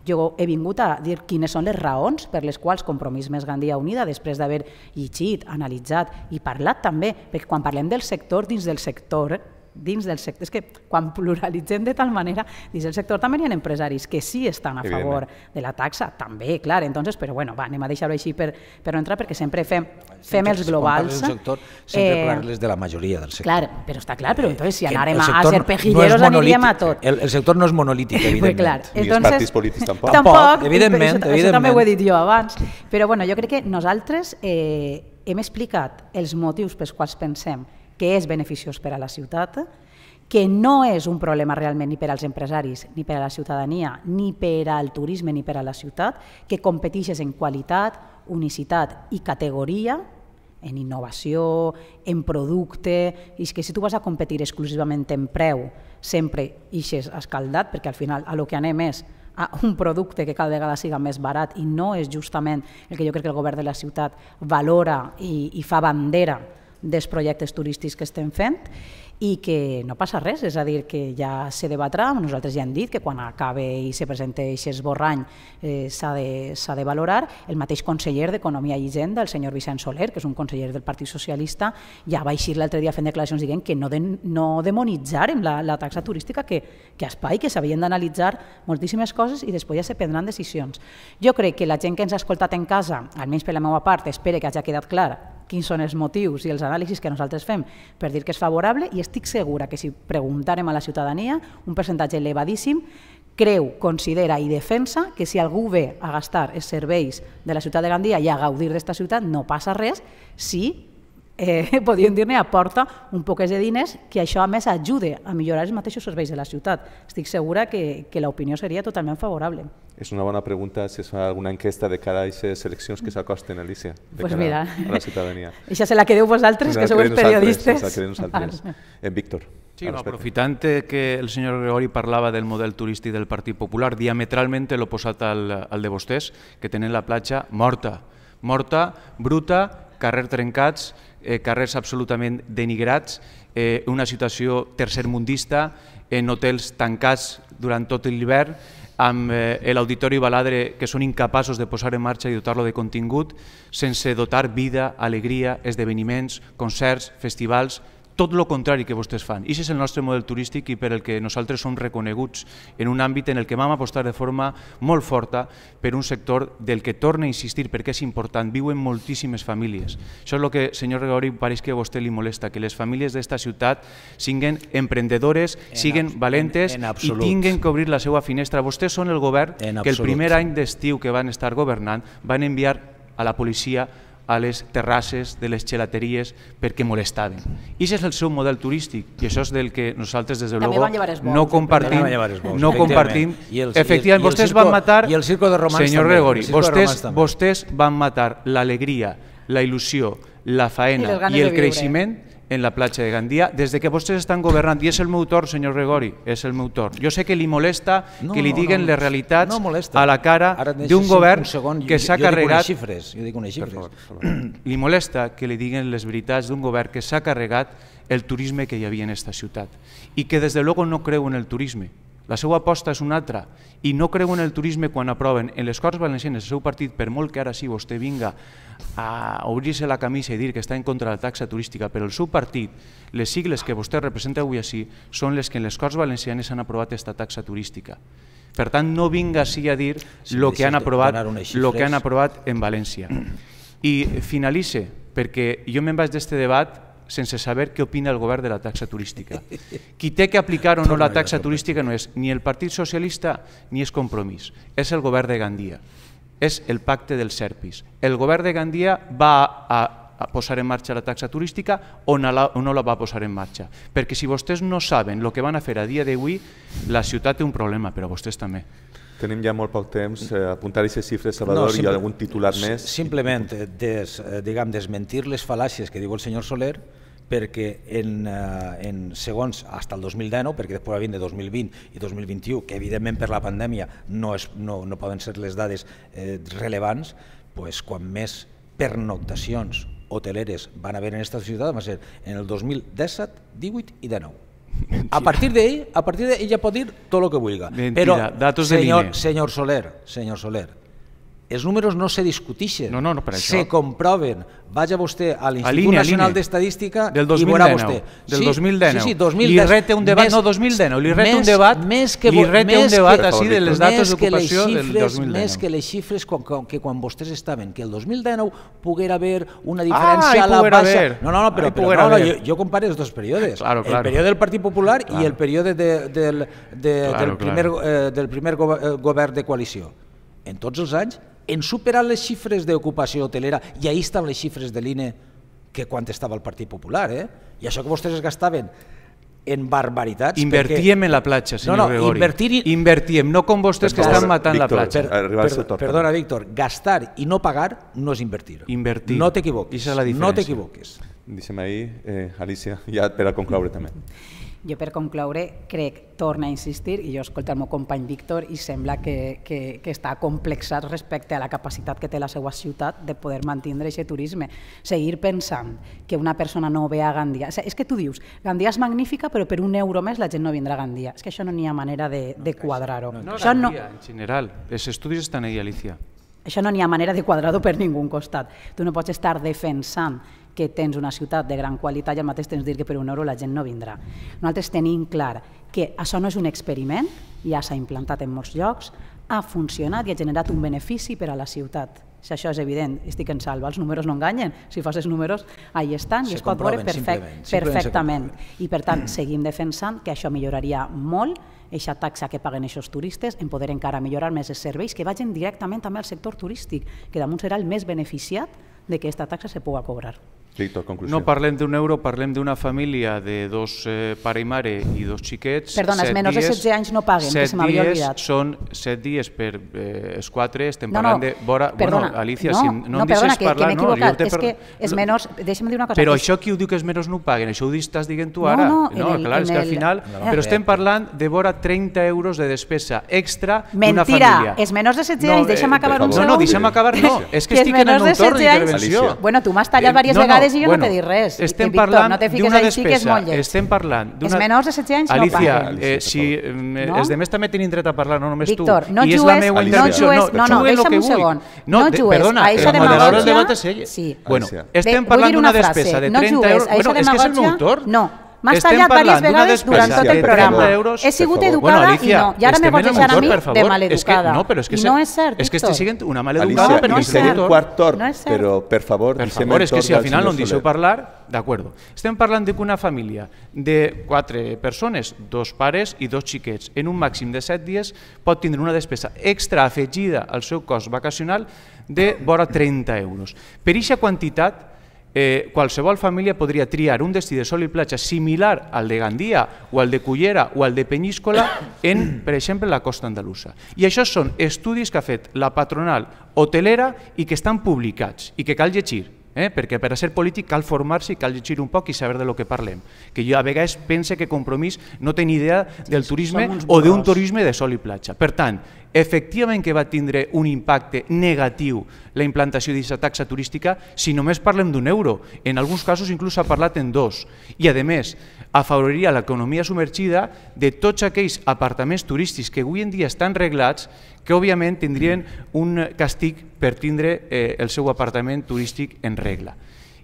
Jo he vingut a dir quines són les raons per les quals Compromís Més Gandia Unida, després d'haver llegit, analitzat i parlat també, perquè quan parlem del sector dins del sector, dins del sector. És que quan pluralitzem de tal manera, dins del sector també hi ha empresaris que sí estan a favor de la taxa, també, clar, entonces, però bueno, va, anem a deixar-ho així per, per no entrar, perquè sempre fem, fem els globals. Quan sector, sempre eh, parles de la majoria del sector. Clar, però està clar, però entonces, si eh, anàrem a ser pejilleros no aniríem a tot. El, el sector no és monolític, [laughs] evidentment. pues, clar, entonces, Ni els partits polítics tampoc. Tampoc, tampoc evidentment, això, evidentment. Això també ho he dit jo abans. Però bueno, jo crec que nosaltres eh, hem explicat els motius pels quals pensem que és beneficiós per a la ciutat, que no és un problema realment ni per als empresaris, ni per a la ciutadania, ni per al turisme, ni per a la ciutat, que competixes en qualitat, unicitat i categoria, en innovació, en producte, i és que si tu vas a competir exclusivament en preu, sempre ixes escaldat, perquè al final a lo que anem és a un producte que cada vegada siga més barat i no és justament el que jo crec que el govern de la ciutat valora i, i fa bandera dels projectes turístics que estem fent i que no passa res, és a dir, que ja se debatrà, nosaltres ja hem dit que quan acabe i se presente aquest esborrany eh, s'ha de, de valorar, el mateix conseller d'Economia i Hisenda, el senyor Vicent Soler, que és un conseller del Partit Socialista, ja va eixir l'altre dia fent declaracions dient que no, de, no demonitzarem la, la taxa turística, que, que espai, que s'havien d'analitzar moltíssimes coses i després ja se prendran decisions. Jo crec que la gent que ens ha escoltat en casa, almenys per la meva part, espero que hagi quedat clar quins són els motius i els anàlisis que nosaltres fem per dir que és favorable i estic segura que si preguntarem a la ciutadania, un percentatge elevadíssim creu, considera i defensa que si algú ve a gastar els serveis de la ciutat de Gandia i a gaudir d'esta ciutat no passa res si eh, [laughs] podríem dir-ne, aporta un poc de diners que això, a més, ajude a millorar els mateixos serveis de la ciutat. Estic segura que, que l'opinió seria totalment favorable. És una bona pregunta si es fa alguna enquesta de cara a aquestes eleccions que s'acosten, Alicia, de pues cara mira. a la ciutadania. Això [laughs] se la quedeu vosaltres, que sou els periodistes. Se la quedem nosaltres. [laughs] En Víctor. Sí, no, aprofitant que el senyor Gregori parlava del model turístic del Partit Popular, diametralment posat al, al de vostès, que tenen la platja morta, morta, bruta, carrer trencats, eh, carrers absolutament denigrats, eh, una situació tercermundista, en hotels tancats durant tot l'hivern, amb eh, l'Auditori Baladre que són incapaços de posar en marxa i dotar-lo de contingut, sense dotar vida, alegria, esdeveniments, concerts, festivals, tot el contrari que vostès fan. I és el nostre model turístic i per el que nosaltres som reconeguts en un àmbit en el que vam apostar de forma molt forta per un sector del que torna a insistir perquè és important, viuen moltíssimes famílies. Això és el que, senyor Gregori, pareix que a vostè li molesta, que les famílies d'esta ciutat siguin emprendedores, en siguin valentes en, en i tinguen que obrir la seva finestra. Vostès són el govern que el primer any d'estiu que van estar governant van enviar a la policia a les terrasses de les gelateries perquè molestaven. I això és el seu model turístic i això és del que nosaltres des de logo no compartim. no compartim. I efectivament, i el, vostès i el circo, van matar... I el circo de romans Senyor també, Gregori, vostès, vostès van matar l'alegria, la il·lusió, la faena i, i el creixement viure en la platja de Gandia des de que vostès estan governant. I és el meu torn, senyor Gregori, és el meu torn. Jo sé que li molesta no, que li diguen no, no les realitats no a la cara d'un govern segon, que s'ha carregat... Jo dic unes xifres. Jo dic unes xifres. favor, Li molesta que li diguen les veritats d'un govern que s'ha carregat el turisme que hi havia en aquesta ciutat i que des de logo no creu en el turisme. La seva aposta és una altra i no creu en el turisme quan aproven en les Corts Valencianes el seu partit, per molt que ara sí vostè vinga a obrir-se la camisa i dir que està en contra de la taxa turística, però el seu partit, les sigles que vostè representa avui així, són les que en les Corts Valencianes han aprovat aquesta taxa turística. Per tant, no vinga així a dir el que, han aprovat, lo que han aprovat en València. I finalice, perquè jo me'n vaig d'este debat sense saber què opina el govern de la taxa turística. Qui té que aplicar o no la taxa turística no és ni el Partit Socialista ni és Compromís, és el govern de Gandia, és el pacte del Serpis. El govern de Gandia va a, a posar en marxa la taxa turística o no la, o no la va posar en marxa. Perquè si vostès no saben el que van a fer a dia d'avui, la ciutat té un problema, però vostès també. Tenim ja molt poc temps, eh, apuntar aquestes xifres, Salvador, no, i algun titular més. Simplement des, eh, diguem, desmentir les fal·làcies que diu el senyor Soler, perquè en, eh, en segons fins al 2019, perquè després havien de 2020 i 2021, que evidentment per la pandèmia no, és, no, no poden ser les dades eh, relevants, pues, quan més pernoctacions hoteleres van haver en aquesta ciutat va ser en el 2017, 18 i 19. A partir de ahí, a partir de ella puede ir todo lo que vulga. Pero, señor, Señor Soler, señor Soler, els números no se discutixen, no, no, no per això. se comproven. Vaja vostè a l'Institut Nacional d'Estadística de i veurà vostè. Del sí, 2019. Sí, sí, 2010. Li rete un debat, més, no 2019, li rete més, un debat, més que, li rete més un debat que, així de les dates d'ocupació del 2019. Més que les xifres quan, quan, que quan vostès estaven, que el 2019 poguera haver una ah, diferència ah, a la baixa. Haver. No, no, no, però, però no, no, jo, jo comparo els dos períodes. Claro, ah, claro. El període del Partit Popular claro. i el període de, de, de, claro, del, primer, claro. eh, del primer eh, govern de coalició. En tots els anys en superar les xifres d'ocupació hotelera, i ahir estan les xifres de l'INE que quan estava el Partit Popular, eh? i això que vostès es gastaven en barbaritats. Invertíem perquè... en la platja, senyor no, no, Gregori. Invertir... Invertíem, no com vostès que estan matant Víctor, la platja. Per, per, per perdona, Víctor, gastar i no pagar no és invertir. Invertir. No t'equivoquis. No t'equivoquis. Deixem ahir, eh, Alicia, ja per a concloure també. Jo per concloure crec, torna a insistir, i jo escolto el meu company Víctor i sembla que, que, que està complexat respecte a la capacitat que té la seva ciutat de poder mantenir aquest turisme. Seguir pensant que una persona no ve a Gandia... O sigui, és que tu dius, Gandia és magnífica, però per un euro més la gent no vindrà a Gandia. És que això no n'hi ha manera de, de quadrar-ho. No, no, no, en general, els estudis estan ahí, Alicia. Això no n'hi ha manera de quadrar-ho per ningú costat. Tu no pots estar defensant que tens una ciutat de gran qualitat i al mateix temps dir que per un euro la gent no vindrà. Nosaltres tenim clar que això no és un experiment, ja s'ha implantat en molts llocs, ha funcionat i ha generat un benefici per a la ciutat. Si això és evident, estic en salva, els números no enganyen, si fas els números, ahí estan i es pot veure perfect, simplement, simplement perfectament. I per tant, seguim defensant que això milloraria molt eixa taxa que paguen aquests turistes, en poder encara millorar més els serveis que vagin directament també al sector turístic, que damunt serà el més beneficiat de que aquesta taxa se pugui cobrar. Víctor, conclusió. No parlem d'un euro, parlem d'una família de dos eh, pare i mare i dos xiquets. Perdona, els menors dies, de 16 anys no paguen, que se m'havia oblidat. Són 7 dies per eh, els 4, estem parlant no, de... Vora, perdona, bueno, Alicia, no, si no, no em deixes parlar... Que no, que te per... és que els menors... Deixa'm dir una cosa. Però això qui ho diu que els menors no paguen? Això ho estàs dient tu ara? No, no, no el, clar, és que al final... però estem parlant de vora 30 euros de despesa extra d'una família. Mentira, els menors de 16 anys, deixa'm eh, acabar un segon. No, no, deixa'm acabar, no. És que estic en un torn d'intervenció. Bueno, tu m'has tallat diverses eh, vegades dades jo bueno, no t'he dit res. Estem Víctor, parlant no d'una despesa. Sí estem parlant d'una... Els menors de 7 anys Alicia, no paguen. Alicia, eh, si eh, no? els demés també tenim dret a parlar, no només Víctor, tu. No I jugues, és la meva Alicia. no jugues, no, no, deixa'm un vull. segon. No, no jugues, perdona, a eixa demagògia... Sí. Bueno, estem parlant d'una despesa de 30 euros... No jugues, a Bueno, és que és el meu torn. No, M'has tallat diverses vegades durant tot el programa. Euros, He sigut educada bueno, Alicia, i no. I ara me votejaran a mi de maleducada. Es que, no, però és que no és cert, És que estic sent una maleducada Alicia, perquè no cert. en quart torn, però per favor... Per favor, és que si al final no em deixeu parlar, d'acord. Estem parlant d'una família de quatre persones, dos pares i dos xiquets, en un màxim de set dies pot tindre una despesa extra afegida al seu cost vacacional de vora 30 euros. Per aquesta quantitat, eh, qualsevol família podria triar un destí de sol i platja similar al de Gandia o al de Cullera o al de Penyíscola [coughs] en, per exemple, la costa andalusa. I això són estudis que ha fet la patronal hotelera i que estan publicats i que cal llegir. Eh? perquè per a ser polític cal formar-se i cal llegir un poc i saber de lo que parlem. Que jo a vegades pense que Compromís no té ni idea del turisme o d'un turisme de sol i platja. Per tant, efectivament que va tindre un impacte negatiu la implantació d'aquesta taxa turística si només parlem d'un euro. En alguns casos inclús s'ha parlat en dos. I a més, afavoriria l'economia submergida de tots aquells apartaments turístics que avui en dia estan reglats que òbviament tindrien un castig per tindre eh, el seu apartament turístic en regla.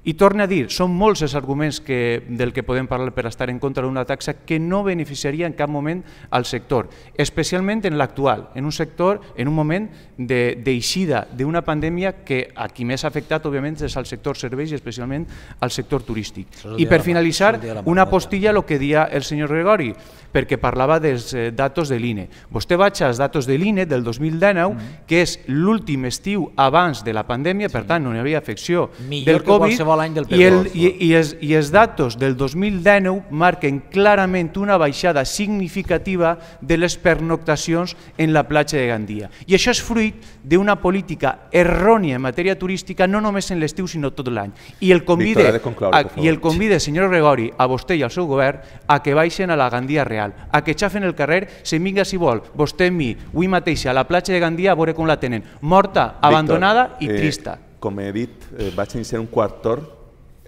I torna a dir, són molts els arguments que, del que podem parlar per estar en contra d'una taxa que no beneficiaria en cap moment al sector, especialment en l'actual, en un sector, en un moment d'eixida de, d'una pandèmia que a qui més ha afectat, òbviament, és al sector serveis i especialment al sector turístic. I per finalitzar, una postilla el que dia el senyor Gregori, perquè parlava dels eh, datos de l'INE. Vostè vaig als datos de l'INE del 2019, mm -hmm. que és l'últim estiu abans de la pandèmia, sí. per tant, no hi havia afecció Millor del Covid, acabava l'any del Pedroso. I, el, i, i, es, I els datos del 2019 marquen clarament una baixada significativa de les pernoctacions en la platja de Gandia. I això és fruit d'una política errònia en matèria turística, no només en l'estiu, sinó tot l'any. I el convide, Víctor, a, i el convide senyor Gregori, a vostè i al seu govern, a que baixen a la Gandia Real, a que xafen el carrer, se vinga si vol, vostè mi, avui mateix a la platja de Gandia, a veure com la tenen, morta, abandonada i eh... trista com he dit, eh, vaig iniciar un quart torn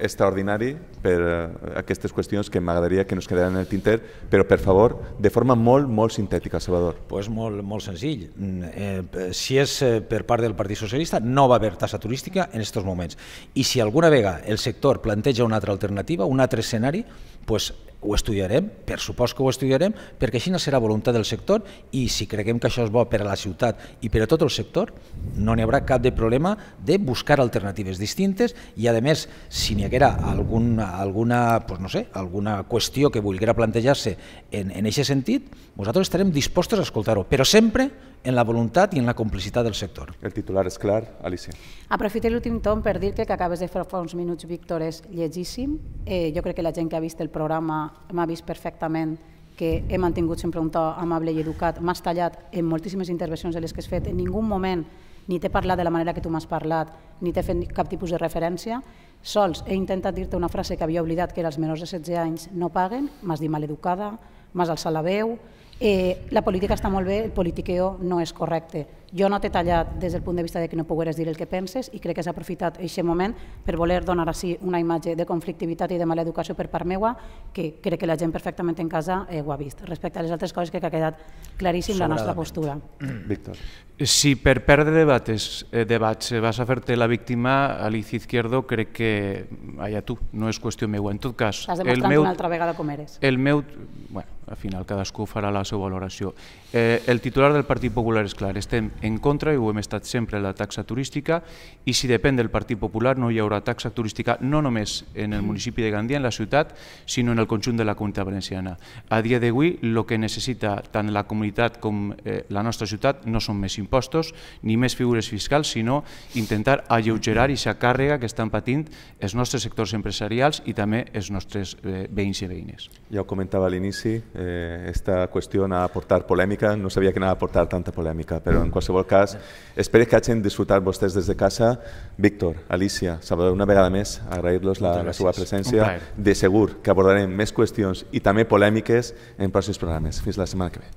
extraordinari per eh, aquestes qüestions que m'agradaria que no es quedaran en el tinter, però per favor, de forma molt, molt sintètica, Salvador. Doncs pues molt, molt senzill. Mm, eh, si és eh, per part del Partit Socialista, no va haver tassa turística en aquests moments. I si alguna vegada el sector planteja una altra alternativa, un altre escenari, pues ho estudiarem, per supost que ho estudiarem, perquè així no serà voluntat del sector i si creguem que això és bo per a la ciutat i per a tot el sector, no n'hi haurà cap de problema de buscar alternatives distintes i, a més, si n'hi haguera algun, alguna, alguna, pues no sé, alguna qüestió que vulguera plantejar-se en aquest sentit, nosaltres estarem dispostos a escoltar-ho, però sempre en la voluntat i en la complicitat del sector. El titular és clar, Alicia. Aprofite l'últim tom per dir que, que acabes de fer fa uns minuts, Víctor, és llegíssim. Eh, jo crec que la gent que ha vist el programa m'ha vist perfectament que he mantingut sempre un to amable i educat, m'has tallat en moltíssimes intervencions de les que has fet, en ningú moment ni t'he parlat de la manera que tu m'has parlat, ni t'he fet cap tipus de referència, Sols he intentat dir-te una frase que havia oblidat, que era els menors de 16 anys no paguen, m'has dit maleducada, m'has alçat la veu, eh, la política està molt bé, el politiqueo no és correcte. Jo no t'he tallat des del punt de vista de que no pogueres dir el que penses i crec que s'ha aprofitat aquest moment per voler donar així una imatge de conflictivitat i de mala educació per part meua que crec que la gent perfectament en casa eh, ho ha vist. Respecte a les altres coses crec que ha quedat claríssim la nostra postura. Mm. Víctor. Si per perdre debates, eh, debats eh, vas a fer-te la víctima, Alicia Izquierdo, crec que mm, allà tu, no és qüestió meva. En tot cas, T'has demostrat el meu, una altra vegada com eres. El meu, bueno, al final cadascú farà la seva valoració. Eh, el titular del Partit Popular és clar, estem en contra i ho hem estat sempre, la taxa turística, i si depèn del Partit Popular no hi haurà taxa turística no només en el mm. municipi de Gandia, en la ciutat, sinó en el conjunt de la Comunitat Valenciana. A dia d'avui, el que necessita tant la comunitat com eh, la nostra ciutat no són més impostos ni més figures fiscals, sinó intentar alleugerar i s'acàrrega càrrega que estan patint els nostres sectors empresarials i també els nostres eh, veïns i veïnes. Ja ho comentava a l'inici, eh, esta qüestió anava a portar polèmica, no sabia que anava a portar tanta polèmica, però en qualsevol qualsevol cas, espero que hagin disfrutat vostès des de casa. Víctor, Alicia, Salvador, una vegada més, agrair-los la, la seva presència. De segur que abordarem més qüestions i també polèmiques en pròxims programes. Fins la setmana que ve.